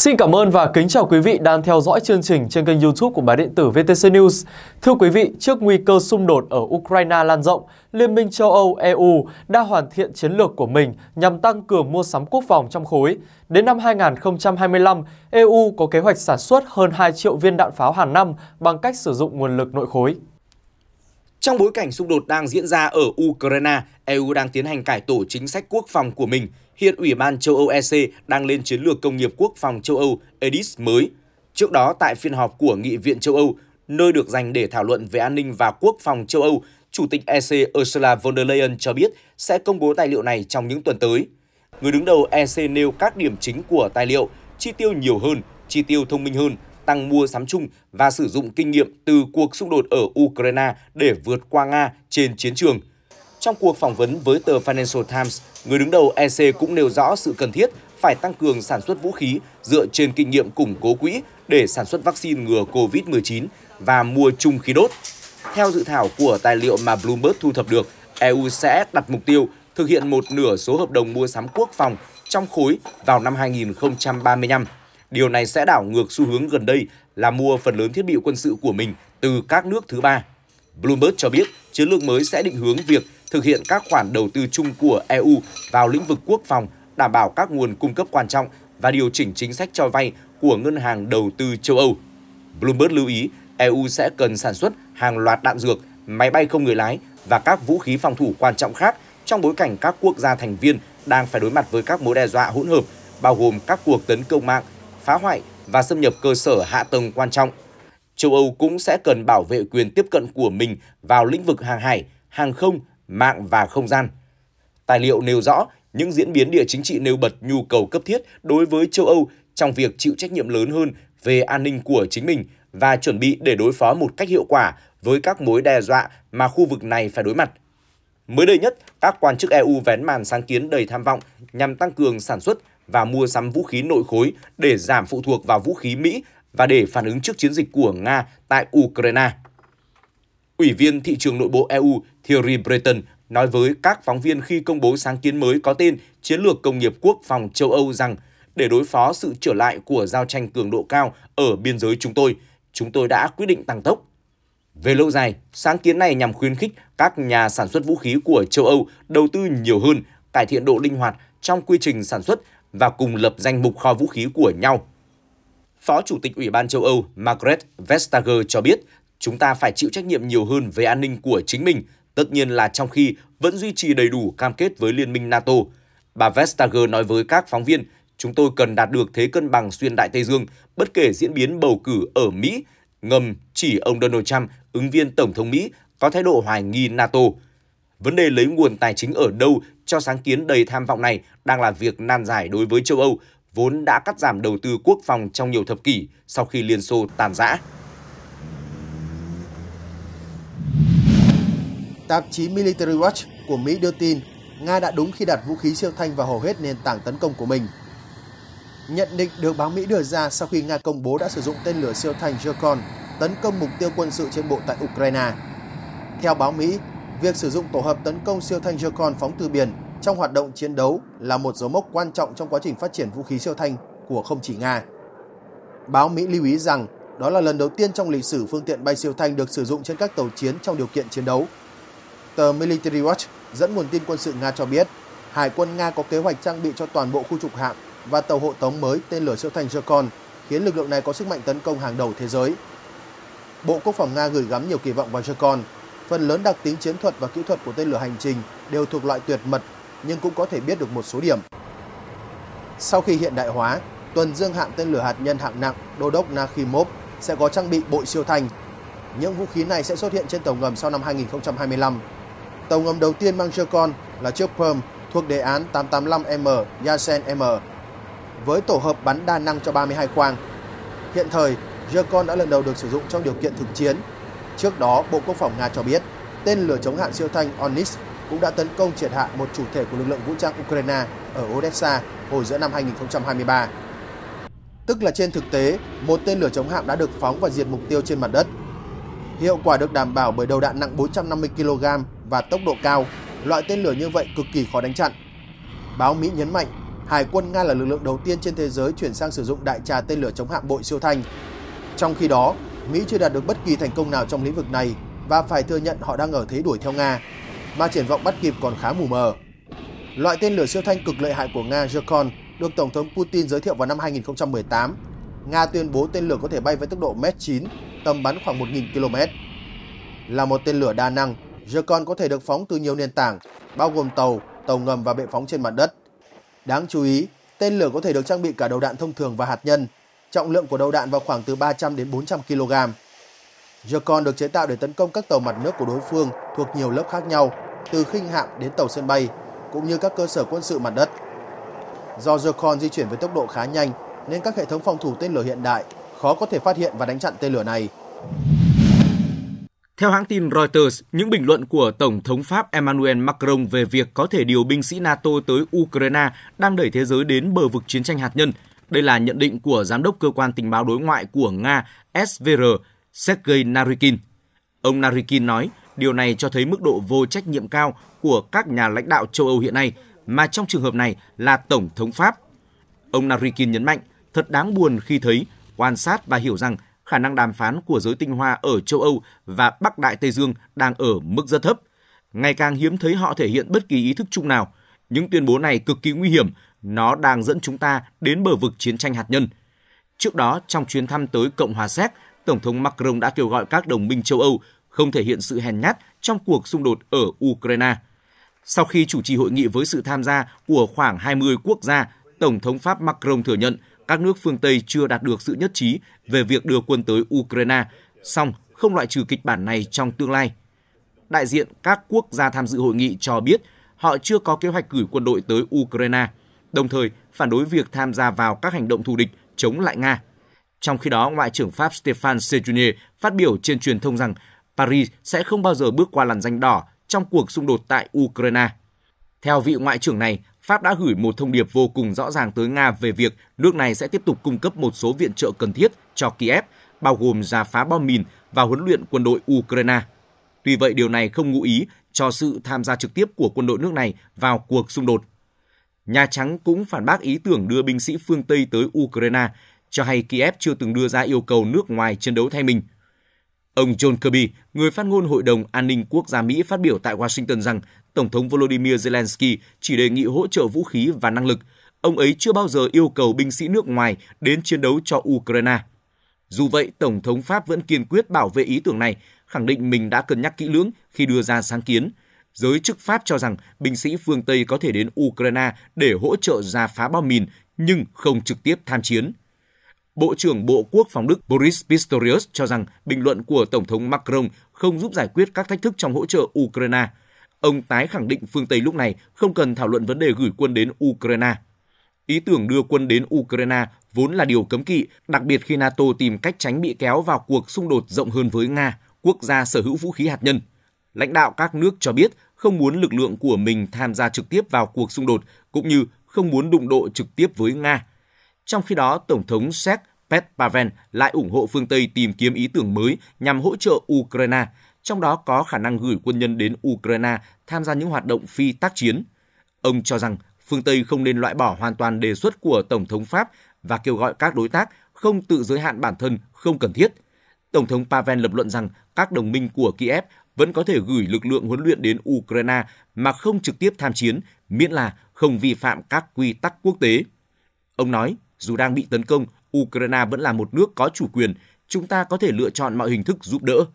Xin cảm ơn và kính chào quý vị đang theo dõi chương trình trên kênh youtube của Báo Điện tử VTC News. Thưa quý vị, trước nguy cơ xung đột ở Ukraine lan rộng, Liên minh châu Âu EU đã hoàn thiện chiến lược của mình nhằm tăng cường mua sắm quốc phòng trong khối. Đến năm 2025, EU có kế hoạch sản xuất hơn 2 triệu viên đạn pháo hàng năm bằng cách sử dụng nguồn lực nội khối. Trong bối cảnh xung đột đang diễn ra ở Ukraine, EU đang tiến hành cải tổ chính sách quốc phòng của mình. Hiện Ủy ban châu Âu EC đang lên chiến lược công nghiệp quốc phòng châu Âu EDIS mới. Trước đó, tại phiên họp của Nghị viện châu Âu, nơi được dành để thảo luận về an ninh và quốc phòng châu Âu, Chủ tịch EC Ursula von der Leyen cho biết sẽ công bố tài liệu này trong những tuần tới. Người đứng đầu EC nêu các điểm chính của tài liệu, chi tiêu nhiều hơn, chi tiêu thông minh hơn, tăng mua sắm chung và sử dụng kinh nghiệm từ cuộc xung đột ở Ukraine để vượt qua Nga trên chiến trường. Trong cuộc phỏng vấn với tờ Financial Times, người đứng đầu EC cũng nêu rõ sự cần thiết phải tăng cường sản xuất vũ khí dựa trên kinh nghiệm củng cố quỹ để sản xuất vaccine ngừa COVID-19 và mua chung khí đốt. Theo dự thảo của tài liệu mà Bloomberg thu thập được, EU sẽ đặt mục tiêu thực hiện một nửa số hợp đồng mua sắm quốc phòng trong khối vào năm 2035. Điều này sẽ đảo ngược xu hướng gần đây là mua phần lớn thiết bị quân sự của mình từ các nước thứ ba. Bloomberg cho biết chiến lược mới sẽ định hướng việc thực hiện các khoản đầu tư chung của EU vào lĩnh vực quốc phòng, đảm bảo các nguồn cung cấp quan trọng và điều chỉnh chính sách cho vay của Ngân hàng Đầu tư châu Âu. Bloomberg lưu ý EU sẽ cần sản xuất hàng loạt đạn dược, máy bay không người lái và các vũ khí phòng thủ quan trọng khác trong bối cảnh các quốc gia thành viên đang phải đối mặt với các mối đe dọa hỗn hợp, bao gồm các cuộc tấn công mạng phá hoại và xâm nhập cơ sở hạ tầng quan trọng. Châu Âu cũng sẽ cần bảo vệ quyền tiếp cận của mình vào lĩnh vực hàng hải, hàng không, mạng và không gian. Tài liệu nêu rõ những diễn biến địa chính trị nêu bật nhu cầu cấp thiết đối với châu Âu trong việc chịu trách nhiệm lớn hơn về an ninh của chính mình và chuẩn bị để đối phó một cách hiệu quả với các mối đe dọa mà khu vực này phải đối mặt. Mới đây nhất, các quan chức EU vén màn sáng kiến đầy tham vọng nhằm tăng cường sản xuất và mua sắm vũ khí nội khối để giảm phụ thuộc vào vũ khí Mỹ và để phản ứng trước chiến dịch của Nga tại Ukraine. Ủy viên thị trường nội bộ EU Thierry Breton nói với các phóng viên khi công bố sáng kiến mới có tên Chiến lược Công nghiệp Quốc phòng châu Âu rằng để đối phó sự trở lại của giao tranh cường độ cao ở biên giới chúng tôi, chúng tôi đã quyết định tăng tốc. Về lâu dài, sáng kiến này nhằm khuyến khích các nhà sản xuất vũ khí của châu Âu đầu tư nhiều hơn, cải thiện độ linh hoạt trong quy trình sản xuất và cùng lập danh mục kho vũ khí của nhau. Phó Chủ tịch Ủy ban châu Âu Margaret Vestager cho biết, chúng ta phải chịu trách nhiệm nhiều hơn về an ninh của chính mình, tất nhiên là trong khi vẫn duy trì đầy đủ cam kết với Liên minh NATO. Bà Vestager nói với các phóng viên, chúng tôi cần đạt được thế cân bằng xuyên Đại Tây Dương, bất kể diễn biến bầu cử ở Mỹ, ngầm chỉ ông Donald Trump, ứng viên Tổng thống Mỹ, có thái độ hoài nghi NATO. Vấn đề lấy nguồn tài chính ở đâu cho sáng kiến đầy tham vọng này đang là việc nan giải đối với châu Âu, vốn đã cắt giảm đầu tư quốc phòng trong nhiều thập kỷ sau khi Liên Xô tàn rã. Tạp chí Military Watch của Mỹ đưa tin Nga đã đúng khi đặt vũ khí siêu thanh vào hầu hết nền tảng tấn công của mình. Nhận định được báo Mỹ đưa ra sau khi Nga công bố đã sử dụng tên lửa siêu thanh Jokon tấn công mục tiêu quân sự trên bộ tại Ukraine. Theo báo Mỹ, Việc sử dụng tổ hợp tấn công siêu thanh Jokon phóng từ biển trong hoạt động chiến đấu là một dấu mốc quan trọng trong quá trình phát triển vũ khí siêu thanh của không chỉ Nga. Báo Mỹ lưu ý rằng đó là lần đầu tiên trong lịch sử phương tiện bay siêu thanh được sử dụng trên các tàu chiến trong điều kiện chiến đấu. Tờ Military Watch dẫn nguồn tin quân sự Nga cho biết, Hải quân Nga có kế hoạch trang bị cho toàn bộ khu trục hạm và tàu hộ tống mới tên lửa siêu thanh Jokon, khiến lực lượng này có sức mạnh tấn công hàng đầu thế giới. Bộ Quốc phòng Nga gửi gắm nhiều kỳ vọng vào Jokon Phần lớn đặc tính chiến thuật và kỹ thuật của tên lửa hành trình đều thuộc loại tuyệt mật nhưng cũng có thể biết được một số điểm. Sau khi hiện đại hóa, tuần dương hạm tên lửa hạt nhân hạng nặng Đô đốc Nakhimov sẽ có trang bị bội siêu thanh. Những vũ khí này sẽ xuất hiện trên tàu ngầm sau năm 2025. Tàu ngầm đầu tiên mang chiếc con là chiếc Perm thuộc đề án 885M Yasen-M với tổ hợp bắn đa năng cho 32 khoang. Hiện thời, Jercon đã lần đầu được sử dụng trong điều kiện thực chiến Trước đó, Bộ Quốc phòng Nga cho biết tên lửa chống hạm siêu thanh Onyx cũng đã tấn công triệt hạ một chủ thể của lực lượng vũ trang Ukraine ở Odessa hồi giữa năm 2023. Tức là trên thực tế, một tên lửa chống hạm đã được phóng và diệt mục tiêu trên mặt đất. Hiệu quả được đảm bảo bởi đầu đạn nặng 450 kg và tốc độ cao, loại tên lửa như vậy cực kỳ khó đánh chặn. Báo Mỹ nhấn mạnh, Hải quân Nga là lực lượng đầu tiên trên thế giới chuyển sang sử dụng đại trà tên lửa chống hạm bội siêu thanh. Trong khi đó, Mỹ chưa đạt được bất kỳ thành công nào trong lĩnh vực này và phải thừa nhận họ đang ở thế đuổi theo Nga, mà triển vọng bắt kịp còn khá mù mờ. Loại tên lửa siêu thanh cực lợi hại của Nga Zircon được Tổng thống Putin giới thiệu vào năm 2018. Nga tuyên bố tên lửa có thể bay với tốc độ Mach 9, tầm bắn khoảng 1.000 km. Là một tên lửa đa năng, Zircon có thể được phóng từ nhiều nền tảng, bao gồm tàu, tàu ngầm và bệ phóng trên mặt đất. Đáng chú ý, tên lửa có thể được trang bị cả đầu đạn thông thường và hạt nhân – trọng lượng của đầu đạn vào khoảng từ 300 đến 400 kg. Jocon được chế tạo để tấn công các tàu mặt nước của đối phương thuộc nhiều lớp khác nhau, từ khinh hạm đến tàu sân bay, cũng như các cơ sở quân sự mặt đất. Do Jocon di chuyển với tốc độ khá nhanh, nên các hệ thống phòng thủ tên lửa hiện đại khó có thể phát hiện và đánh chặn tên lửa này. Theo hãng tin Reuters, những bình luận của Tổng thống Pháp Emmanuel Macron về việc có thể điều binh sĩ NATO tới Ukraine đang đẩy thế giới đến bờ vực chiến tranh hạt nhân – đây là nhận định của Giám đốc Cơ quan Tình báo Đối ngoại của Nga SVR Sergei narikin Ông narikin nói, điều này cho thấy mức độ vô trách nhiệm cao của các nhà lãnh đạo châu Âu hiện nay, mà trong trường hợp này là Tổng thống Pháp. Ông narikin nhấn mạnh, thật đáng buồn khi thấy, quan sát và hiểu rằng khả năng đàm phán của giới tinh hoa ở châu Âu và Bắc Đại Tây Dương đang ở mức rất thấp. Ngày càng hiếm thấy họ thể hiện bất kỳ ý thức chung nào. Những tuyên bố này cực kỳ nguy hiểm nó đang dẫn chúng ta đến bờ vực chiến tranh hạt nhân. Trước đó, trong chuyến thăm tới Cộng hòa Séc, Tổng thống Macron đã kêu gọi các đồng minh châu Âu không thể hiện sự hèn nhát trong cuộc xung đột ở Ukraine. Sau khi chủ trì hội nghị với sự tham gia của khoảng 20 quốc gia, Tổng thống Pháp Macron thừa nhận các nước phương Tây chưa đạt được sự nhất trí về việc đưa quân tới Ukraine, song không loại trừ kịch bản này trong tương lai. Đại diện các quốc gia tham dự hội nghị cho biết họ chưa có kế hoạch gửi quân đội tới Ukraine – đồng thời phản đối việc tham gia vào các hành động thù địch chống lại Nga. Trong khi đó, Ngoại trưởng Pháp Stéphane Séjourné phát biểu trên truyền thông rằng Paris sẽ không bao giờ bước qua làn danh đỏ trong cuộc xung đột tại Ukraine. Theo vị ngoại trưởng này, Pháp đã gửi một thông điệp vô cùng rõ ràng tới Nga về việc nước này sẽ tiếp tục cung cấp một số viện trợ cần thiết cho Kiev, bao gồm giả phá bom mìn và huấn luyện quân đội Ukraine. Tuy vậy, điều này không ngụ ý cho sự tham gia trực tiếp của quân đội nước này vào cuộc xung đột. Nhà Trắng cũng phản bác ý tưởng đưa binh sĩ phương Tây tới Ukraine, cho hay Kiev chưa từng đưa ra yêu cầu nước ngoài chiến đấu thay mình. Ông John Kirby, người phát ngôn Hội đồng An ninh Quốc gia Mỹ phát biểu tại Washington rằng Tổng thống Volodymyr Zelensky chỉ đề nghị hỗ trợ vũ khí và năng lực. Ông ấy chưa bao giờ yêu cầu binh sĩ nước ngoài đến chiến đấu cho Ukraine. Dù vậy, Tổng thống Pháp vẫn kiên quyết bảo vệ ý tưởng này, khẳng định mình đã cân nhắc kỹ lưỡng khi đưa ra sáng kiến – Giới chức Pháp cho rằng binh sĩ phương Tây có thể đến Ukraine để hỗ trợ ra phá bom mìn nhưng không trực tiếp tham chiến. Bộ trưởng Bộ Quốc phòng Đức Boris Pistorius cho rằng bình luận của Tổng thống Macron không giúp giải quyết các thách thức trong hỗ trợ Ukraine. Ông tái khẳng định phương Tây lúc này không cần thảo luận vấn đề gửi quân đến Ukraine. Ý tưởng đưa quân đến Ukraine vốn là điều cấm kỵ, đặc biệt khi NATO tìm cách tránh bị kéo vào cuộc xung đột rộng hơn với Nga, quốc gia sở hữu vũ khí hạt nhân. Lãnh đạo các nước cho biết không muốn lực lượng của mình tham gia trực tiếp vào cuộc xung đột cũng như không muốn đụng độ trực tiếp với Nga. Trong khi đó, Tổng thống Séc Pet Pavel lại ủng hộ phương Tây tìm kiếm ý tưởng mới nhằm hỗ trợ Ukraine, trong đó có khả năng gửi quân nhân đến Ukraine tham gia những hoạt động phi tác chiến. Ông cho rằng phương Tây không nên loại bỏ hoàn toàn đề xuất của Tổng thống Pháp và kêu gọi các đối tác không tự giới hạn bản thân không cần thiết. Tổng thống Pavel lập luận rằng các đồng minh của Kiev vẫn có thể gửi lực lượng huấn luyện đến Ukraine mà không trực tiếp tham chiến, miễn là không vi phạm các quy tắc quốc tế. Ông nói, dù đang bị tấn công, Ukraine vẫn là một nước có chủ quyền, chúng ta có thể lựa chọn mọi hình thức giúp đỡ.